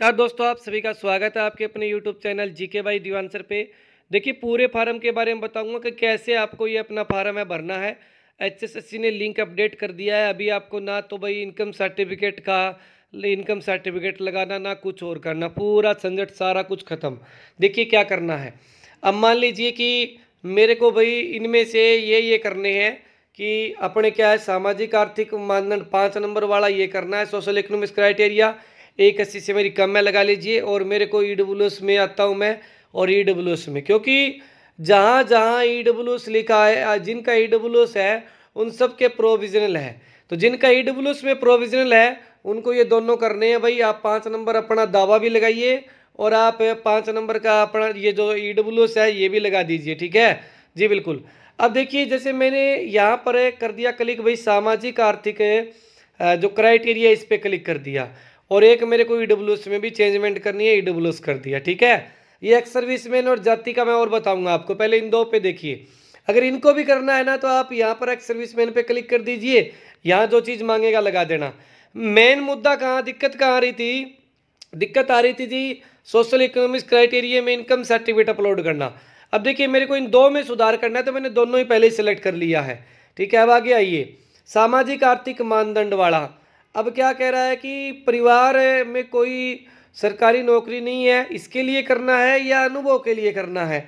नमस्कार दोस्तों आप सभी का स्वागत है आपके अपने यूट्यूब चैनल जी के बाई दीवानसर पे देखिए पूरे फार्म के बारे में बताऊंगा कि कैसे आपको ये अपना फार्म है भरना है एचएसएससी ने लिंक अपडेट कर दिया है अभी आपको ना तो भाई इनकम सर्टिफिकेट का इनकम सर्टिफिकेट लगाना ना कुछ और करना पूरा झंझट सारा कुछ ख़त्म देखिए क्या करना है अब मान लीजिए कि मेरे को भाई इनमें से ये ये करने हैं कि अपने क्या है सामाजिक आर्थिक मानदंड पाँच नंबर वाला ये करना है सोशल इकोनॉमिक क्राइटेरिया एक अस्सी से मेरी कम में लगा लीजिए और मेरे को ई डब्ल्यू एस में आता हूँ मैं और ई डब्ल्यू एस में क्योंकि जहाँ जहाँ ई e डब्ल्यू एस लिखा है जिनका ई डब्ल्यू एस है उन सब के प्रोविजनल है तो जिनका ई डब्ल्यू एस में प्रोविजनल है उनको ये दोनों करने हैं भाई आप पाँच नंबर अपना दावा भी लगाइए और आप पाँच नंबर का अपना ये जो ई डब्ल्यू एस है ये भी लगा दीजिए ठीक है जी बिल्कुल अब देखिए जैसे मैंने यहाँ पर कर दिया क्लिक भाई सामाजिक आर्थिक जो क्राइटेरिया इस पर क्लिक कर दिया और एक मेरे को ई e में भी चेंजमेंट करनी है ई e कर दिया ठीक है ये एक्स सर्विस मैन और जाति का मैं और बताऊंगा आपको पहले इन दो पे देखिए अगर इनको भी करना है ना तो आप यहाँ पर एक्स सर्विस मैन पर क्लिक कर दीजिए यहाँ जो चीज़ मांगेगा लगा देना मेन मुद्दा कहाँ दिक्कत कहाँ आ रही थी दिक्कत आ रही थी जी सोशल इकोनॉमिक क्राइटेरिया में इनकम सर्टिफिकेट अपलोड करना अब देखिए मेरे को इन दो में सुधार करना है तो मैंने दोनों ही पहले ही सिलेक्ट कर लिया है ठीक है अब आगे आइए सामाजिक आर्थिक मानदंड वाला अब क्या कह रहा है कि परिवार में कोई सरकारी नौकरी नहीं है इसके लिए करना है या अनुभव के लिए करना है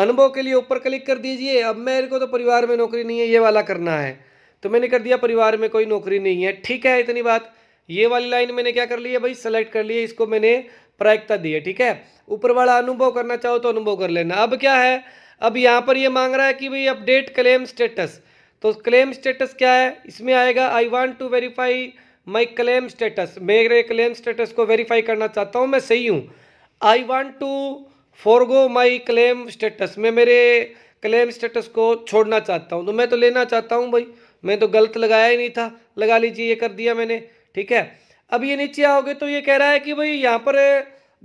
अनुभव के लिए ऊपर क्लिक कर दीजिए अब मेरे को तो परिवार में नौकरी नहीं है ये वाला करना है तो मैंने कर दिया परिवार में कोई नौकरी नहीं है ठीक है इतनी बात ये वाली लाइन मैंने क्या कर ली है भाई सेलेक्ट कर लिया इसको मैंने प्रायिकता दी है ठीक है ऊपर वाला अनुभव करना चाहो तो अनुभव कर लेना अब क्या है अब यहाँ पर ये मांग रहा है कि भाई अपडेट क्लेम स्टेटस तो क्लेम स्टेटस क्या है इसमें आएगा I want to verify my claim status मेरे क्लेम स्टेटस को वेरीफाई करना चाहता हूँ मैं सही हूँ I want to forgo my claim status मैं मेरे क्लेम स्टेटस को छोड़ना चाहता हूँ तो मैं तो लेना चाहता हूँ भाई मैं तो गलत लगाया ही नहीं था लगा लीजिए ये कर दिया मैंने ठीक है अब ये नीचे आओगे तो ये कह रहा है कि भाई यहाँ पर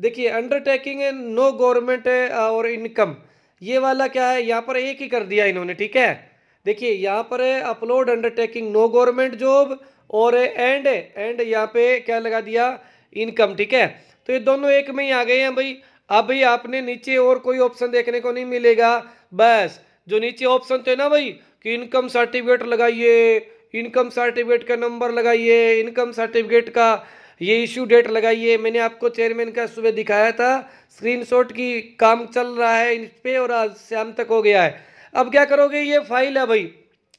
देखिए अंडरटेकिंग नो गवर्नमेंट और इनकम ये वाला क्या है यहाँ पर एक ही कर दिया इन्होंने ठीक है देखिए यहाँ पर upload undertaking no government job और एंड एंड यहाँ पे क्या लगा दिया इनकम ठीक है तो ये दोनों एक में ही आ गए हैं भाई अभी आपने नीचे और कोई ऑप्शन देखने को नहीं मिलेगा बस जो नीचे ऑप्शन थे ना भाई कि इनकम सर्टिफिकेट लगाइए इनकम सर्टिफिकेट का नंबर लगाइए इनकम सर्टिफिकेट का ये इश्यू डेट लगाइए मैंने आपको चेयरमैन का सुबह दिखाया था स्क्रीनशॉट की काम चल रहा है इन पर और आज शाम तक हो गया है अब क्या करोगे ये फाइल है भाई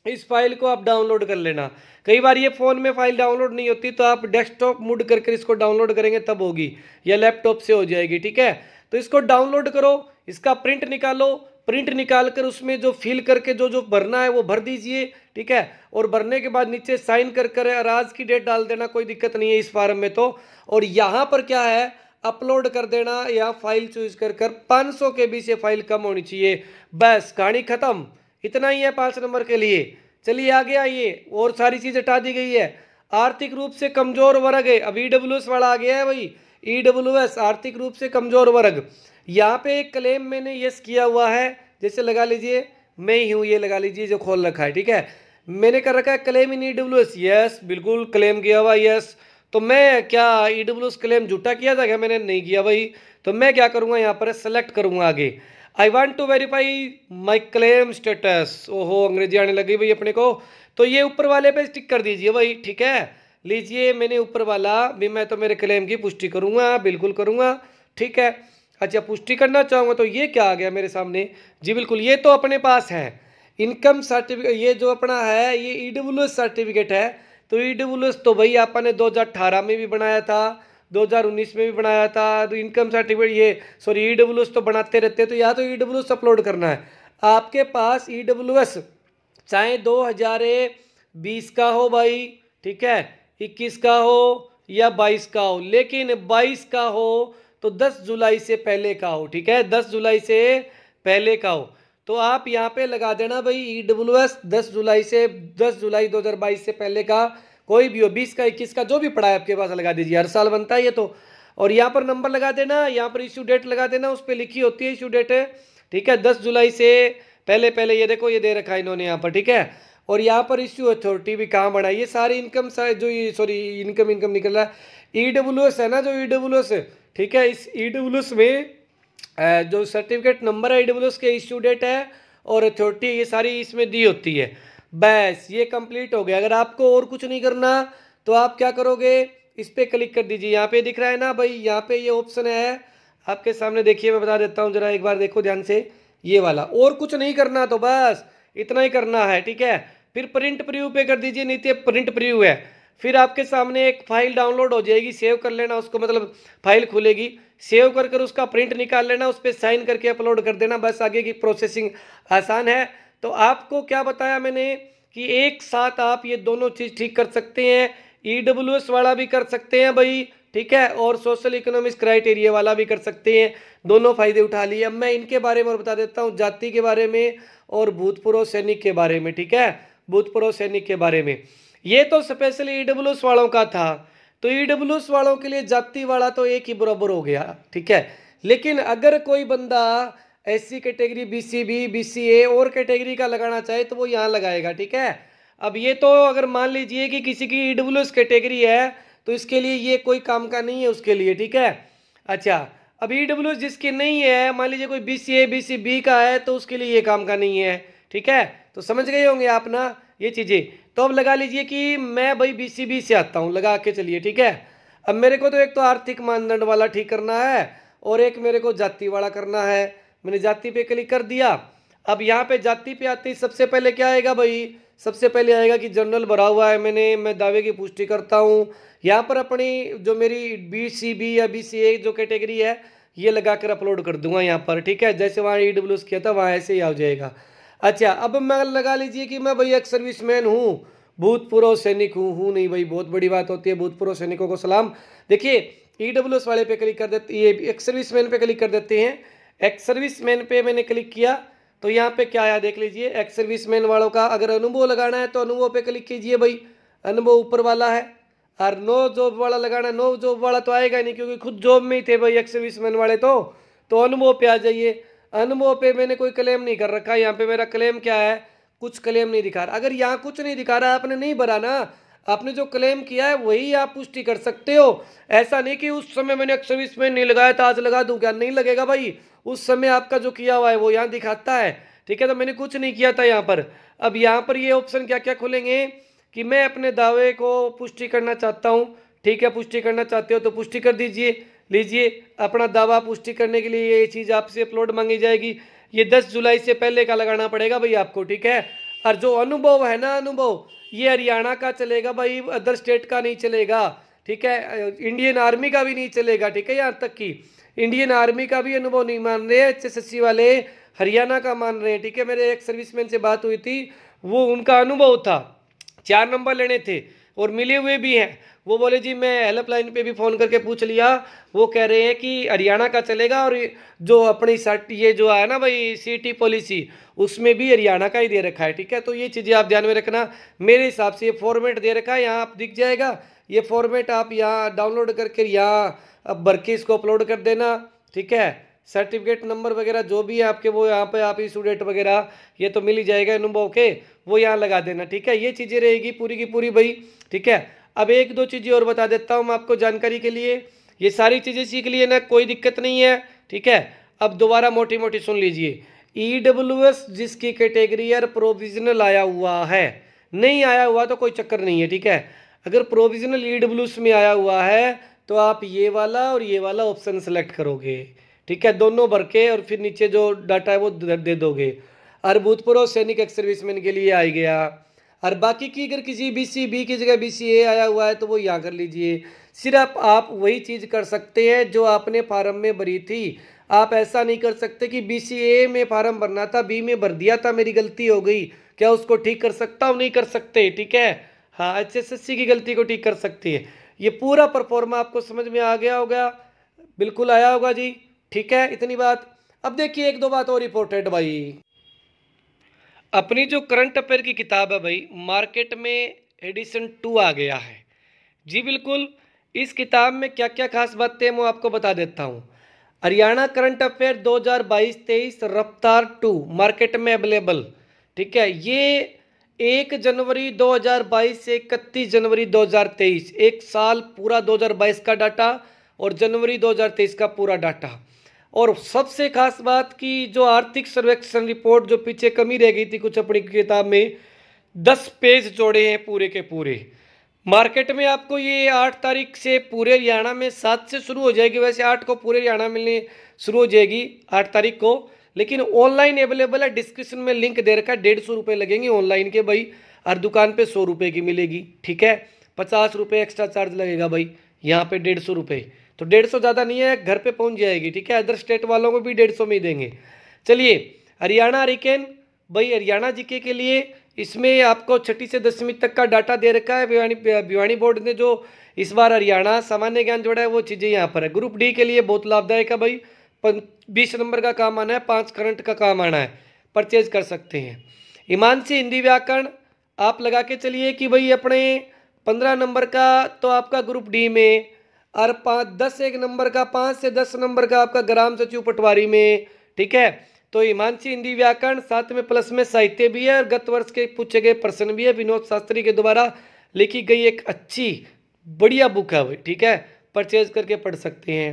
इस फाइल को आप डाउनलोड कर लेना कई बार ये फ़ोन में फाइल डाउनलोड नहीं होती तो आप डेस्कटॉप मुड करके इसको डाउनलोड करेंगे तब होगी या लैपटॉप से हो जाएगी ठीक है तो इसको डाउनलोड करो इसका प्रिंट निकालो प्रिंट निकाल कर उसमें जो फिल करके जो जो भरना है वो भर दीजिए ठीक है और भरने के बाद नीचे साइन कर कर और आज की डेट डाल देना कोई दिक्कत नहीं है इस फार्म में तो और यहाँ पर क्या है अपलोड कर देना या फाइल चूज कर कर पाँच सौ के बीच ये फाइल कम होनी चाहिए बस कहानी खत्म इतना ही है पाँच नंबर के लिए चलिए आगे आइए और सारी चीज़ हटा दी गई है आर्थिक रूप से कमजोर वर्ग है अब ई e एस वाला आ गया है भाई ई डब्ल्यू एस आर्थिक रूप से कमजोर वर्ग यहाँ पे एक क्लेम मैंने यस किया हुआ है जैसे लगा लीजिए मैं ही हूँ ये लगा लीजिए जो खोल रखा है ठीक है मैंने कर रखा है claim in E S yes बिल्कुल क्लेम किया हुआ यस तो मैं क्या ई एस क्लेम झूठा किया था क्या मैंने नहीं किया भाई तो मैं क्या करूँगा यहाँ पर सेलेक्ट करूँगा आगे I want to verify my claim status ओहो अंग्रेजी आने लगी भाई अपने को तो ये ऊपर वाले पे स्टिक कर दीजिए भाई ठीक है लीजिए मैंने ऊपर वाला भी मैं तो मेरे क्लेम की पुष्टि करूँगा बिल्कुल करूँगा ठीक है अच्छा पुष्टि करना चाहूँगा तो ये क्या आ गया मेरे सामने जी बिल्कुल ये तो अपने पास है इनकम सर्टिफिकेट ये जो अपना है ये ई e सर्टिफिकेट है तो ई e तो भाई आपने ने में भी बनाया था 2019 में भी बनाया था तो इनकम सर्टिफिकेट ये सॉरी ई डब्ल्यू एस तो बनाते रहते हैं तो या तो ई डब्ल्यू एस अपलोड करना है आपके पास ई डब्ल्यू एस चाहे दो हज़ार बीस का हो भाई ठीक है इक्कीस का हो या बाईस का हो लेकिन बाईस का हो तो दस जुलाई से पहले का हो ठीक है दस जुलाई से पहले का हो तो आप यहाँ पे लगा देना भाई ई डब्ल्यू एस दस जुलाई से दस जुलाई 2022 से पहले का कोई भी हो बीस का इक्कीस का जो भी पड़ा है आपके पास लगा दीजिए हर साल बनता है ये तो और यहाँ पर नंबर लगा देना यहाँ पर इश्यू डेट लगा देना उस पर लिखी होती है इश्यू डेट है ठीक है दस जुलाई से पहले पहले ये देखो ये दे रखा है इन्होंने यहाँ पर ठीक है और यहाँ पर इश्यू अथॉरिटी भी कहाँ बढ़ाई ये सारी इनकम सारे जो ये सॉरी इनकम इनकम निकल रहा है ई डब्ल्यू एस है ना जो ई डब्ल्यू एस ठीक है इस ई डब्ल्यू एस में जो सर्टिफिकेट नंबर है ई डब्ल्यू एस के इश्यू डेट है और अथॉरिटी ये सारी इसमें दी होती है बस ये कंप्लीट हो गया अगर आपको और कुछ नहीं करना तो आप क्या करोगे इस पर क्लिक कर दीजिए यहाँ पे दिख रहा है ना भाई यहाँ पे ये ऑप्शन है आपके सामने देखिए मैं बता देता हूँ जरा एक बार देखो ध्यान से ये वाला और कुछ नहीं करना तो बस इतना ही करना है ठीक है फिर प्रिंट प्रव्यू पे कर दीजिए नीचे प्रिंट प्रव्यू है फिर आपके सामने एक फाइल डाउनलोड हो जाएगी सेव कर लेना उसको मतलब फाइल खुलेगी सेव कर कर उसका प्रिंट निकाल लेना उस पर साइन करके अपलोड कर देना बस आगे की प्रोसेसिंग आसान है तो आपको क्या बताया मैंने कि एक साथ आप ये दोनों चीज़ ठीक कर सकते हैं ई e एस वाला भी कर सकते हैं भाई ठीक है और सोशल इकोनॉमिक्स क्राइटेरिया वाला भी कर सकते हैं दोनों फायदे उठा लिए अब मैं इनके बारे में और बता देता हूँ जाति के बारे में और भूतपूर्व सैनिक के बारे में ठीक है भूतपूर्व सैनिक के बारे में ये तो स्पेशली ई एस वालों का था तो ई e वालों के लिए जाति वाला तो एक ही बराबर हो गया ठीक है लेकिन अगर कोई बंदा S C category B C B B C A और कैटेगरी का लगाना चाहे तो वो यहाँ लगाएगा ठीक है अब ये तो अगर मान लीजिए कि किसी की ई डब्ल्यू एस कैटेगरी है तो इसके लिए ये कोई काम का नहीं है उसके लिए ठीक है अच्छा अब ई e डब्ल्यू एस जिसके नहीं है मान लीजिए कोई B C A B C B का है तो उसके लिए ये काम का नहीं है ठीक है तो समझ गए होंगे आप ना ये चीज़ें तो अब लगा लीजिए कि मैं भाई बी सी बी से आता हूँ लगा के चलिए ठीक है अब मेरे को तो एक तो आर्थिक मानदंड वाला ठीक करना है और एक मेरे को जाति वाला करना है मैंने जाति पे क्लिक कर दिया अब यहाँ पे जाति पे आते ही सबसे पहले क्या आएगा भाई सबसे पहले आएगा कि जनरल भरा हुआ है मैंने मैं दावे की पुष्टि करता हूँ यहाँ पर अपनी जो मेरी बी सी बी या बी सी ए जो कैटेगरी है ये लगा कर अपलोड कर दूंगा यहाँ पर ठीक है जैसे वहाँ ई डब्ल्यू किया था वहाँ ऐसे ही आ जाएगा अच्छा अब मैं लगा लीजिए कि मैं भाई एक सर्विस मैन हूँ भूतपूर्व सैनिक हूँ हूँ नहीं भाई बहुत बड़ी बात होती है भूतपूर्व सैनिकों को सलाम देखिए ई डब्ल्यू एस वाले पे क्लिक कर देते ये एक सर्विस मैन पे क्लिक कर देते हैं एक्स सर्विस मैन पे मैंने क्लिक किया तो यहाँ पे क्या आया देख लीजिए एक्स सर्विस मैन वालों का अगर अनुभव लगाना है तो अनुभव पे क्लिक कीजिए भाई अनुभव ऊपर वाला है और नो जॉब वाला लगाना नो जॉब वाला तो आएगा नहीं क्योंकि खुद जॉब में ही थे भाई एक्स सर्विस मैन वाले तो तो अनुभव पे आ जाइए अनुभव पे मैंने कोई क्लेम नहीं कर रखा यहाँ पे मेरा क्लेम क्या है कुछ क्लेम नहीं दिखा रहा अगर यहाँ कुछ नहीं दिखा रहा आपने नहीं भरा ना आपने जो क्लेम किया है वही आप पुष्टि कर सकते हो ऐसा नहीं कि उस समय मैंने अक्षर इसमें नहीं लगाया था आज लगा दूं क्या नहीं लगेगा भाई उस समय आपका जो किया हुआ है वो यहाँ दिखाता है ठीक है तो मैंने कुछ नहीं किया था यहाँ पर अब यहाँ पर ये ऑप्शन क्या क्या खुलेंगे कि मैं अपने दावे को पुष्टि करना चाहता हूँ ठीक है पुष्टि करना चाहते हो तो पुष्टि कर दीजिए लीजिए अपना दावा पुष्टि करने के लिए ये चीज़ आपसे अपलोड मांगी जाएगी ये दस जुलाई से पहले का लगाना पड़ेगा भाई आपको ठीक है और जो अनुभव है ना अनुभव ये हरियाणा का चलेगा भाई अदर स्टेट का नहीं चलेगा ठीक है इंडियन आर्मी का भी नहीं चलेगा ठीक है यहाँ तक कि इंडियन आर्मी का भी अनुभव नहीं मान रहे एच वाले हरियाणा का मान रहे हैं ठीक है मेरे एक सर्विसमैन से बात हुई थी वो उनका अनुभव था चार नंबर लेने थे और मिले हुए भी हैं वो बोले जी मैं हेल्पलाइन पे भी फ़ोन करके पूछ लिया वो कह रहे हैं कि हरियाणा का चलेगा और जो अपनी सर्ट ये जो है ना भाई सीटी पॉलिसी उसमें भी हरियाणा का ही दे रखा है ठीक है तो ये चीज़ें आप ध्यान में रखना मेरे हिसाब से ये फॉर्मेट दे रखा है यहाँ आप दिख जाएगा ये फॉर्मेट आप यहाँ डाउनलोड करके यहाँ अब भर के इसको अपलोड कर देना ठीक है सर्टिफिकेट नंबर वगैरह जो भी है आपके वो यहाँ पे आप स्टूडेंट वगैरह ये तो मिल ही जाएगा अनुभव के वो यहाँ लगा देना ठीक है ये चीज़ें रहेगी पूरी की पूरी भाई ठीक है अब एक दो चीज़ें और बता देता हूँ मैं आपको जानकारी के लिए ये सारी चीज़ें सीख लिए ना कोई दिक्कत नहीं है ठीक है अब दोबारा मोटी मोटी सुन लीजिए ई डब्ल्यू एस जिसकी कैटेगरी यार प्रोविजनल आया हुआ है नहीं आया हुआ तो कोई चक्कर नहीं है ठीक है अगर प्रोविजनल ई डब्ल्यू एस में आया हुआ है तो आप ये वाला और ये वाला ऑप्शन सेलेक्ट करोगे ठीक है दोनों भर के और फिर नीचे जो डाटा है वो दे दोगे और भूतपूर्व सैनिक एक्स सर्विसमैन के लिए आ गया और बाकी की अगर किसी बी सी बी की जगह बी सी ए आया हुआ है तो वो यहाँ कर लीजिए सिर्फ आप वही चीज़ कर सकते हैं जो आपने फार्म में भरी थी आप ऐसा नहीं कर सकते कि बी सी ए में फार्म भरना था बी में भर दिया था मेरी गलती हो गई क्या उसको ठीक कर सकता हूँ नहीं कर सकते ठीक है हाँ एच एस एस सी की गलती को ठीक कर सकती है ये पूरा परफॉर्मा आपको समझ में आ गया होगा बिल्कुल आया होगा जी ठीक है इतनी बात अब देखिए एक दो बात और इम्पोर्टेंट भाई अपनी जो करंट अफेयर की किताब है भाई मार्केट में एडिशन टू आ गया है जी बिल्कुल इस किताब में क्या क्या खास बातें मैं आपको बता देता हूँ हरियाणा करंट अफेयर 2022-23 रफ्तार टू मार्केट में अवेलेबल ठीक है ये एक जनवरी 2022 से इकतीस जनवरी 2023 एक साल पूरा 2022 का डाटा और जनवरी 2023 का पूरा डाटा और सबसे खास बात कि जो आर्थिक सर्वेक्षण रिपोर्ट जो पीछे कमी रह गई थी कुछ अपनी किताब में दस पेज जोड़े हैं पूरे के पूरे मार्केट में आपको ये आठ तारीख से पूरे हरियाणा में सात से शुरू हो जाएगी वैसे आठ को पूरे हरियाणा मिलने शुरू हो जाएगी आठ तारीख को लेकिन ऑनलाइन अवेलेबल है डिस्क्रिप्शन में लिंक दे रखा है डेढ़ सौ रुपये लगेंगे ऑनलाइन के भाई हर दुकान पे सौ रुपये की मिलेगी ठीक है पचास रुपये एक्स्ट्रा चार्ज लगेगा भाई यहाँ पे डेढ़ सौ रुपये तो डेढ़ सौ ज़्यादा नहीं है घर पे पहुंच जाएगी ठीक है अदर स्टेट वालों को भी डेढ़ सौ में ही देंगे चलिए हरियाणा हरिकेन भाई हरियाणा जीके के लिए इसमें आपको छठी से दसवीं तक का डाटा दे रखा है भिवानी भिवानी बोर्ड ने जो इस बार हरियाणा सामान्य ज्ञान जोड़ा है वो चीज़ें यहाँ पर है ग्रुप डी के लिए बहुत लाभदायक है भाई बीस नंबर का काम आना है पाँच करंट का काम आना है परचेज कर सकते हैं ईमान से हिंदी व्याकरण आप लगा के चलिए कि भाई अपने पंद्रह नंबर का तो आपका ग्रुप डी में और पाँच दस एक नंबर का पाँच से दस नंबर का आपका ग्राम सचिव पटवारी में ठीक है तो हिमांशी हिंदी व्याकरण साथ में प्लस में साहित्य भी है और गत वर्ष के पूछे गए प्रश्न भी है विनोद शास्त्री के द्वारा लिखी गई एक अच्छी बढ़िया बुक है ठीक है परचेज करके पढ़ सकते हैं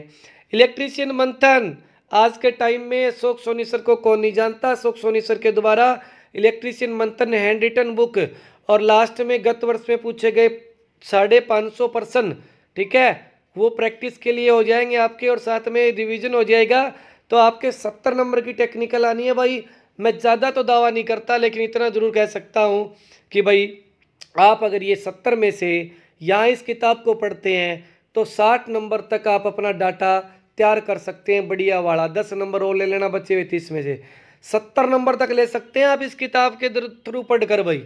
इलेक्ट्रीशियन मंथन आज के टाइम में अशोक सोनी सर को कौन नहीं जानता अशोक सोनी सर के द्वारा electrician Manthan handwritten book और लास्ट में गत वर्ष में पूछे गए साढ़े पाँच सौ परसेंट ठीक है वो प्रैक्टिस के लिए हो जाएंगे आपके और साथ में रिवीजन हो जाएगा तो आपके सत्तर नंबर की टेक्निकल आनी है भाई मैं ज़्यादा तो दावा नहीं करता लेकिन इतना ज़रूर कह सकता हूँ कि भाई आप अगर ये सत्तर में से यहाँ इस किताब को पढ़ते हैं तो साठ नंबर तक आप अपना डाटा तैयार कर सकते हैं बढ़िया वाला दस नंबर और ले लेना बच्चे हुए तीस में से सत्तर नंबर तक ले सकते हैं आप इस किताब के थ्रू पढ़ कर भाई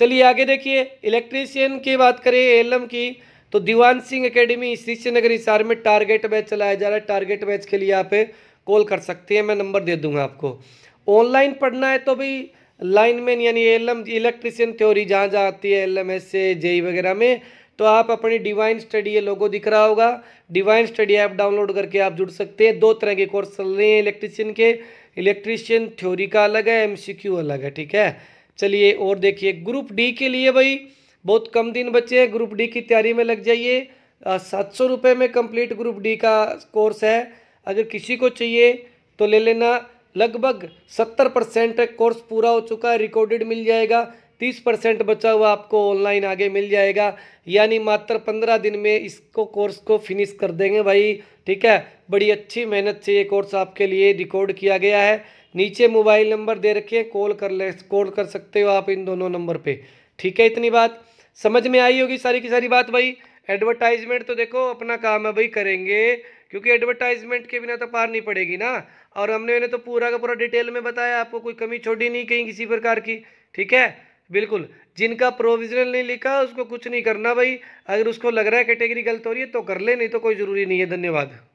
चलिए आगे देखिए इलेक्ट्रीशियन की बात करें एलम की तो दीवान सिंह एकेडमी नगर हिसार में टारगेट बैच चलाया जा रहा है टारगेट बैच के लिए आप कॉल कर सकते हैं मैं नंबर दे दूंगा आपको ऑनलाइन पढ़ना है तो भी लाइनमैन यानी एल एम इलेक्ट्रिशियन थ्योरी जहाँ जहाँ आती है L M S A J वगैरह में तो आप अपनी डिवाइन स्टडी ये लोगों दिख रहा होगा डिवाइन स्टडी ऐप डाउनलोड करके आप जुड़ सकते हैं दो तरह के कोर्स चल रहे हैं इलेक्ट्रिशियन के इलेक्ट्रिशियन थ्योरी का अलग है एमसीक्यू अलग है ठीक है चलिए और देखिए ग्रुप डी के लिए भाई बहुत कम दिन बचे हैं ग्रुप डी की तैयारी में लग जाइए सात सौ रुपये में कंप्लीट ग्रुप डी का कोर्स है अगर किसी को चाहिए तो ले लेना लगभग सत्तर परसेंट कोर्स पूरा हो चुका है रिकॉर्डेड मिल जाएगा तीस परसेंट बचा हुआ आपको ऑनलाइन आगे मिल जाएगा यानी मात्र पंद्रह दिन में इसको कोर्स को फिनिश कर देंगे भाई ठीक है बड़ी अच्छी मेहनत से ये कोर्स आपके लिए रिकॉर्ड किया गया है नीचे मोबाइल नंबर दे रखे कॉल कर ले कॉल कर सकते हो आप इन दोनों नंबर पर ठीक है इतनी बात समझ में आई होगी सारी की सारी बात भाई एडवर्टाइजमेंट तो देखो अपना काम है भाई करेंगे क्योंकि एडवर्टाइजमेंट के बिना तो पार नहीं पड़ेगी ना और हमने इन्हें तो पूरा का पूरा डिटेल में बताया आपको कोई कमी छोड़ी नहीं कहीं किसी प्रकार की ठीक है बिल्कुल जिनका प्रोविजनल नहीं लिखा उसको कुछ नहीं करना भाई अगर उसको लग रहा है कैटेगरी गलत हो रही है तो कर ले नहीं तो कोई ज़रूरी नहीं है धन्यवाद